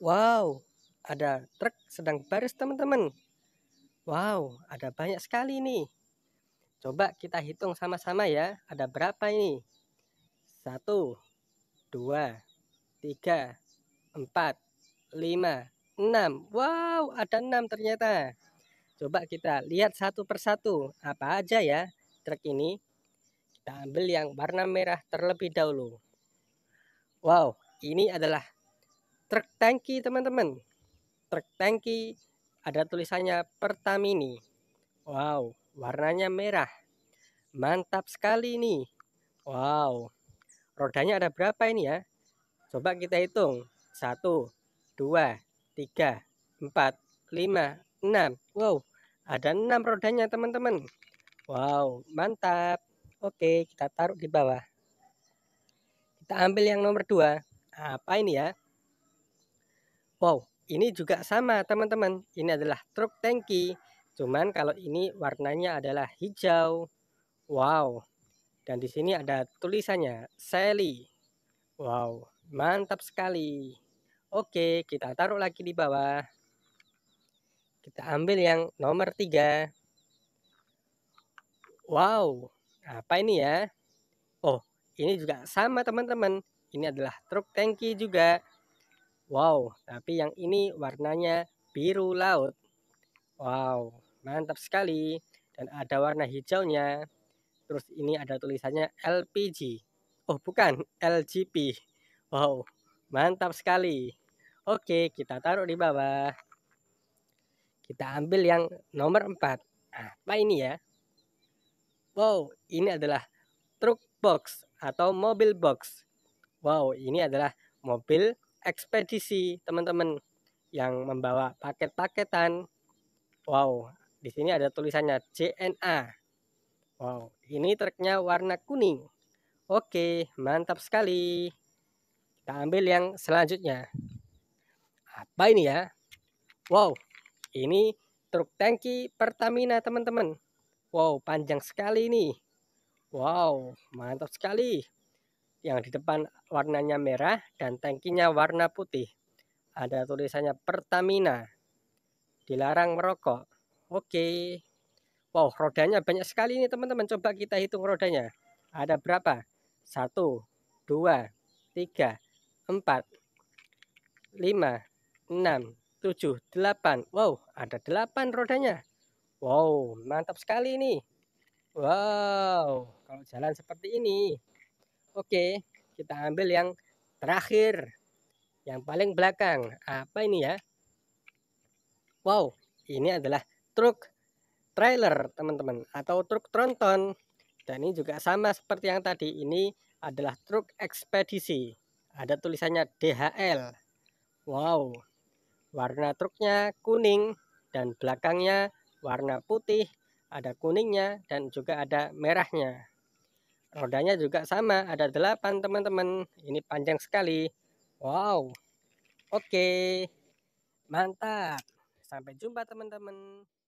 Wow, ada truk sedang baris teman-teman. Wow, ada banyak sekali nih. Coba kita hitung sama-sama ya, ada berapa ini? Satu, dua, tiga, empat, lima, enam. Wow, ada enam ternyata. Coba kita lihat satu persatu, apa aja ya truk ini. Kita ambil yang warna merah terlebih dahulu. Wow, ini adalah truk tangki teman-teman truk tangki ada tulisannya Pertamini wow warnanya merah mantap sekali ini wow rodanya ada berapa ini ya coba kita hitung satu dua tiga empat lima enam wow ada enam rodanya teman-teman wow mantap oke kita taruh di bawah kita ambil yang nomor dua apa ini ya Wow, ini juga sama teman-teman. Ini adalah truk tangki. Cuman kalau ini warnanya adalah hijau. Wow. Dan di sini ada tulisannya Sally. Wow, mantap sekali. Oke, kita taruh lagi di bawah. Kita ambil yang nomor tiga. Wow, apa ini ya? Oh, ini juga sama teman-teman. Ini adalah truk tangki juga. Wow, tapi yang ini warnanya biru laut. Wow, mantap sekali. Dan ada warna hijaunya. Terus ini ada tulisannya LPG. Oh, bukan, LGP. Wow, mantap sekali. Oke, kita taruh di bawah. Kita ambil yang nomor 4. Apa ini ya? Wow, ini adalah truk box atau mobil box. Wow, ini adalah mobil ekspedisi teman-teman yang membawa paket-paketan. Wow, di sini ada tulisannya JNA. Wow, ini truknya warna kuning. Oke, mantap sekali. Kita ambil yang selanjutnya. Apa ini ya? Wow, ini truk tangki Pertamina teman-teman. Wow, panjang sekali ini. Wow, mantap sekali yang di depan warnanya merah dan tangkinya warna putih. Ada tulisannya Pertamina. Dilarang merokok. Oke. Wow, rodanya banyak sekali ini teman-teman. Coba kita hitung rodanya. Ada berapa? Satu, dua, tiga, empat, lima, enam, tujuh, delapan. Wow, ada delapan rodanya. Wow, mantap sekali ini. Wow, kalau jalan seperti ini. Oke, kita ambil yang terakhir. Yang paling belakang. Apa ini ya? Wow, ini adalah truk trailer, teman-teman, atau truk tronton. Dan ini juga sama seperti yang tadi. Ini adalah truk ekspedisi. Ada tulisannya DHL. Wow. Warna truknya kuning dan belakangnya warna putih, ada kuningnya dan juga ada merahnya. Rodanya juga sama, ada delapan teman-teman. Ini panjang sekali. Wow. Oke. Mantap. Sampai jumpa teman-teman.